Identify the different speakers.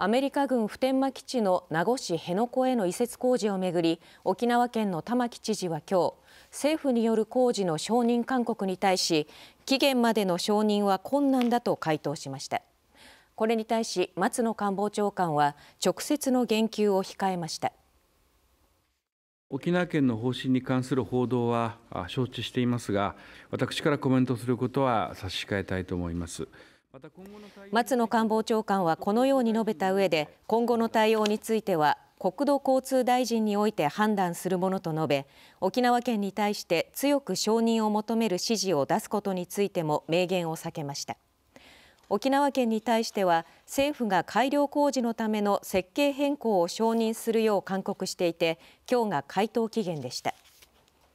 Speaker 1: アメリカ軍普天間基地の名護市辺野古への移設工事をめぐり沖縄県の玉城知事は今日政府による工事の承認勧告に対し期限までの承認は困難だと回答しましたこれに対し松野官房長官は直接の言及を控えました
Speaker 2: 沖縄県の方針に関する報道は承知していますが私からコメントすることは差し控えたいと思います。
Speaker 1: 松野官房長官はこのように述べた上で今後の対応については国土交通大臣において判断するものと述べ沖縄県に対して強く承認を求める指示を出すことについても明言を避けました沖縄県に対しては政府が改良工事のための設計変更を承認するよう勧告していて今日が回答期限でした